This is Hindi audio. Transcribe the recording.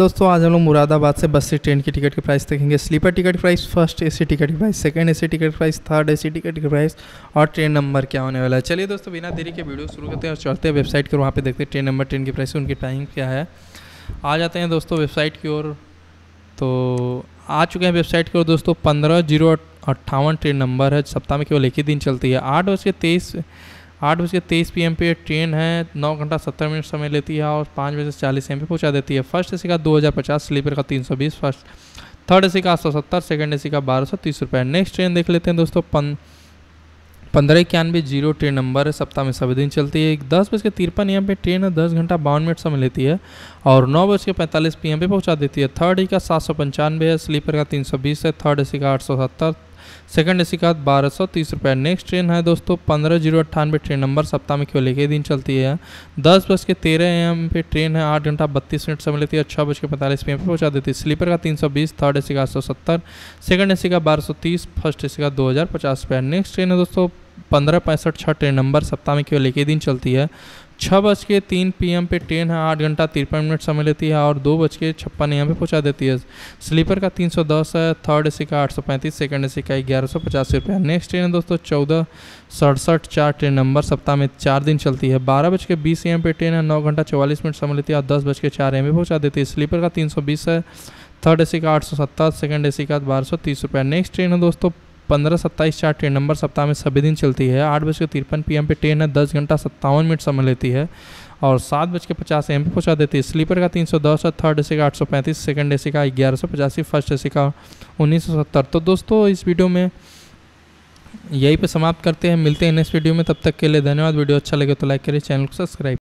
दोस्तों आज हम लोग मुरादाबाद से बस से ट्रेन की टिकट की प्राइस देखेंगे स्लीपर टिकट की प्राइस फर्स्ट एसी टिकट की प्राइस सेकंड एसी टिकट की प्राइस थर्ड एसी टिकट की प्राइस और ट्रेन नंबर क्या होने वाला है चलिए दोस्तों बिना देरी के वीडियो शुरू करते हैं और चलते हैं वेबसाइट के वहाँ पर देखते हैं ट्रेन नंबर ट्रेन की प्राइस उनकी टाइम क्या है आ जाते हैं दोस्तों वेबसाइट की ओर तो आ चुके हैं वेबसाइट की ओर दोस्तों पंद्रह जीरो अट्ठावन ट्रेन नंबर है सप्ताह में केवल एक ही दिन चलती है आठ बज के तेईस आठ बज के तेईस पी एम पे ट्रेन है नौ घंटा सत्तर मिनट समय लेती है और पाँच बजे चालीस एम पे पहुँचा देती है फर्स्ट ए सी का दो हज़ार पचास स्लीपर का तीन सौ बीस फर्स्ट थर्ड ए सी का आठ सौ सत्तर सेकेंड ए सी का बारह सौ तीस रुपये नेक्स्ट ट्रेन देख लेते हैं दोस्तों पन पंद्रह इक्यानवे जीरो ट्रेन नंबर है सप्ताह में सभी दिन चलती है दस बज के तिरपन एम पे ट्रेन है दस घंटा बावन मिनट समय लेती है और नौ बज के पैंतालीस पी एम पे पहुँचा देती है थर्ड ई का सात सौ पंचानवे है स्लीपर का तीन सौ बीस है थर्ड ए सी का आठ सौ सत्तर सेकंड एसी का बारह सौ तीस रुपये नेक्स्ट ट्रेन है दोस्तों पंद्रह जीरो अट्ठानवे ट्रेन नंबर सप्ताह में केवल एक ही दिन चलती है दस बज के तेरह एम पे ट्रेन है आठ घंटा बत्तीस मिनट समय लेती है छः बज के पैंतालीस पी एम पर पहुँचा देती है स्लीपर का तीन सौ बीस थर्ड ए सी का आठ सौ सत्तर सेकंड ए सी का बारह सौ तीस फर्स्ट ए सी का दो हज़ार पचास रुपये नेक्स्ट ट्रेन है दोस्तों पंद्रह पैंसठ छः ट्रेन नंबर सप्ताह में केवल एक ही दिन चलती है छः बज के तीन पी पे ट्रेन है आठ घंटा तिरपन मिनट समय लेती है और दो बज के छप्पन यहाँ पे पहुँचा देती है स्लीपर का तीन सौ दस है थर्ड ए सी का आठ सौ पैंतीस सेकेंड ए सी का ग्यारह सौ पचास रुपया नेक्स्ट ट्रेन है दोस्तों चौदह सड़सठ चार ट्रेन नंबर सप्ताह में चार दिन चलती है बारह बज के बीस एम पे ट्रेन है नौ घंटा चौवालीस मिनट समय लेती है और दस बज के चार एम पे पहुँचा देती है स्लीपर का तीन सौ बीस है थर्ड ए सी का आठ सौ सत्तर सेकेंड ए सी का बारह सौ तीस रुपया नेक्स्ट ट्रेन है दोस्तों पंद्रह सत्ताईस चार ट्रेन नंबर सप्ताह में सभी दिन चलती है आठ बज के तिरपन पी पे ट्रेन है दस घंटा सत्तावन मिनट समय लेती है और सात बज के पचास एम पे पहुँचा देती है स्लीपर का तीन सौ दस है थर्ड ए सी का आठ सौ पैंतीस सेकेंड ए सी का ग्यारह सौ पचासी फर्स्ट ए सी का उन्नीस सौ सत्तर तो दोस्तों इस वीडियो में यही पे समाप्त करते हैं मिलते हैं नेक्स्ट वीडियो में तब तक के लिए धन्यवाद वीडियो अच्छा लगे तो लाइक करिए चैनल को सब्सक्राइब